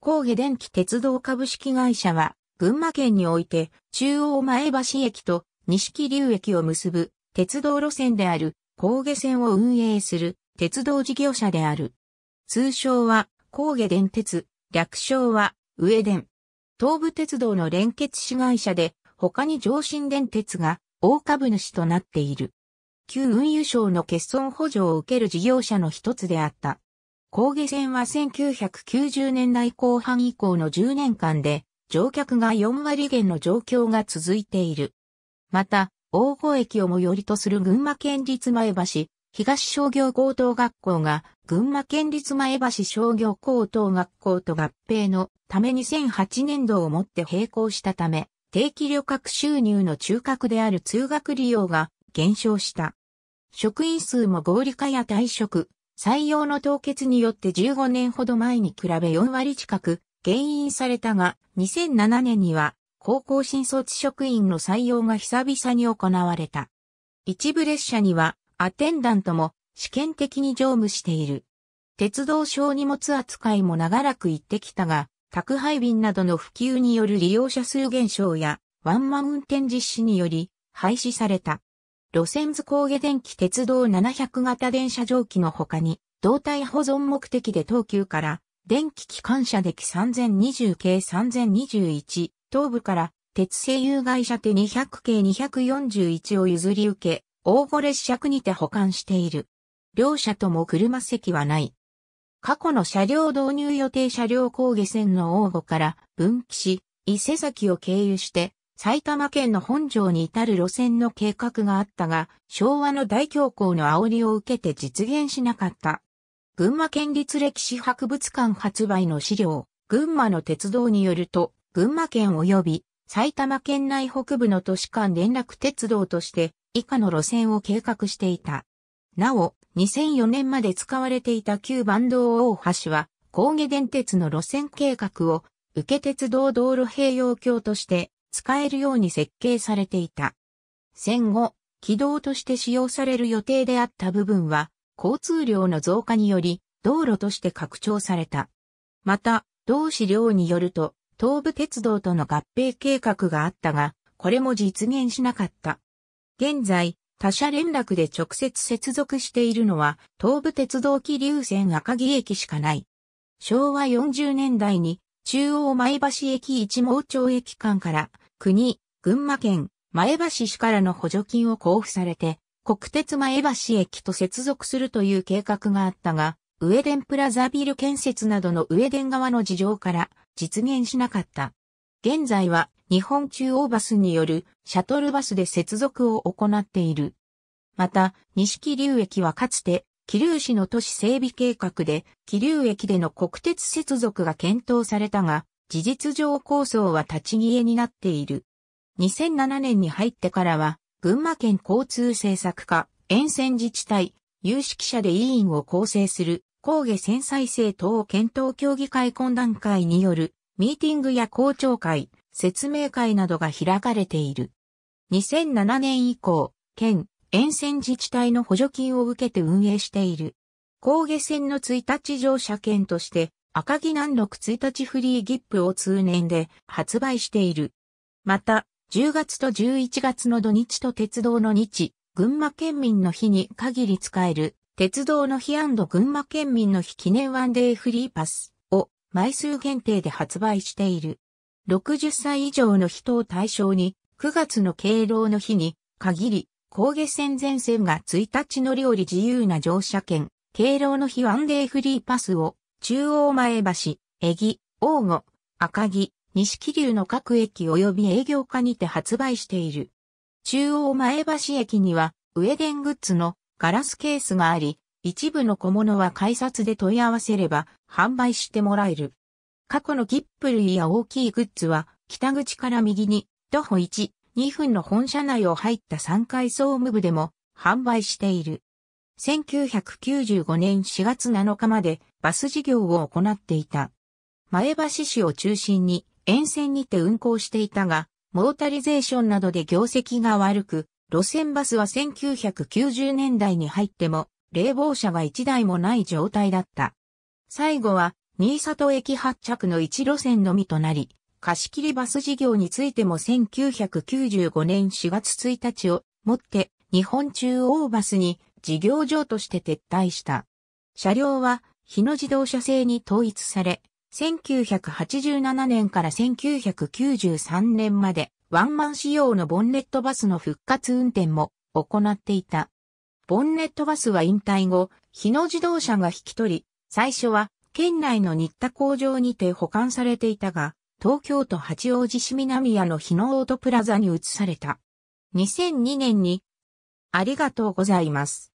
高下電気鉄道株式会社は、群馬県において、中央前橋駅と西木流駅を結ぶ鉄道路線である高下線を運営する鉄道事業者である。通称は高下電鉄、略称は上電。東武鉄道の連結子会社で、他に上新電鉄が大株主となっている。旧運輸省の欠損補助を受ける事業者の一つであった。高下線は1990年代後半以降の10年間で乗客が4割減の状況が続いている。また、大郷駅を最寄りとする群馬県立前橋、東商業高等学校が群馬県立前橋商業高等学校と合併のため2008年度をもって並行したため、定期旅客収入の中核である通学利用が減少した。職員数も合理化や退職、採用の凍結によって15年ほど前に比べ4割近く減員されたが、2007年には高校新卒職員の採用が久々に行われた。一部列車にはアテンダントも試験的に乗務している。鉄道省荷物扱いも長らく行ってきたが、宅配便などの普及による利用者数減少やワンマン運転実施により廃止された。路線図工芸電気鉄道700型電車蒸気の他に、胴体保存目的で東急から、電気機関車歴3020系3021、東部から、鉄製有害車手200系241を譲り受け、大御列車区にて保管している。両者とも車席はない。過去の車両導入予定車両工下線の大御から分岐し、伊勢崎を経由して、埼玉県の本城に至る路線の計画があったが、昭和の大恐慌の煽りを受けて実現しなかった。群馬県立歴史博物館発売の資料、群馬の鉄道によると、群馬県及び埼玉県内北部の都市間連絡鉄道として以下の路線を計画していた。なお、2004年まで使われていた旧坂東大橋は、高下電鉄の路線計画を、受け鉄道道路併用橋として使えるように設計されていた。戦後、軌道として使用される予定であった部分は、交通量の増加により、道路として拡張された。また、同資料によると、東武鉄道との合併計画があったが、これも実現しなかった。現在、他社連絡で直接接続しているのは、東武鉄道気流線赤城駅しかない。昭和40年代に中央前橋駅一毛町駅間から国、群馬県、前橋市からの補助金を交付されて、国鉄前橋駅と接続するという計画があったが、上ンプラザビル建設などの上ン側の事情から実現しなかった。現在は日本中央バスによるシャトルバスで接続を行っている。また、西木流駅はかつて桐生市の都市整備計画で、桐生駅での国鉄接続が検討されたが、事実上構想は立ち消えになっている。2007年に入ってからは、群馬県交通政策課、沿線自治体、有識者で委員を構成する、工芸繊細政党検討協議会懇談会による、ミーティングや公聴会、説明会などが開かれている。2007年以降、県、沿線自治体の補助金を受けて運営している。高下線の1日乗車券として、赤木南六1日フリーギップを通年で発売している。また、10月と11月の土日と鉄道の日、群馬県民の日に限り使える、鉄道の日群馬県民の日記念ワンデーフリーパスを枚数限定で発売している。60歳以上の人を対象に、9月の敬老の日に限り、高下線前線が1日乗り降り自由な乗車券、敬老の日ワンデーフリーパスを、中央前橋、えぎ、大吾、赤木、西木流の各駅及び営業課にて発売している。中央前橋駅には、ウェデングッズのガラスケースがあり、一部の小物は改札で問い合わせれば販売してもらえる。過去のップ類や大きいグッズは、北口から右に、徒歩1、2分の本社内を入った3階総務部でも販売している。1995年4月7日までバス事業を行っていた。前橋市を中心に沿線にて運行していたが、モータリゼーションなどで業績が悪く、路線バスは1990年代に入っても、冷房車が1台もない状態だった。最後は、新里駅発着の1路線のみとなり、貸切バス事業についても1995年4月1日をもって日本中央バスに事業場として撤退した。車両は日野自動車製に統一され、1987年から1993年までワンマン仕様のボンネットバスの復活運転も行っていた。ボンネットバスは引退後、日野自動車が引き取り、最初は県内の新田工場にて保管されていたが、東京都八王子市南屋の日のオートプラザに移された。2002年に、ありがとうございます。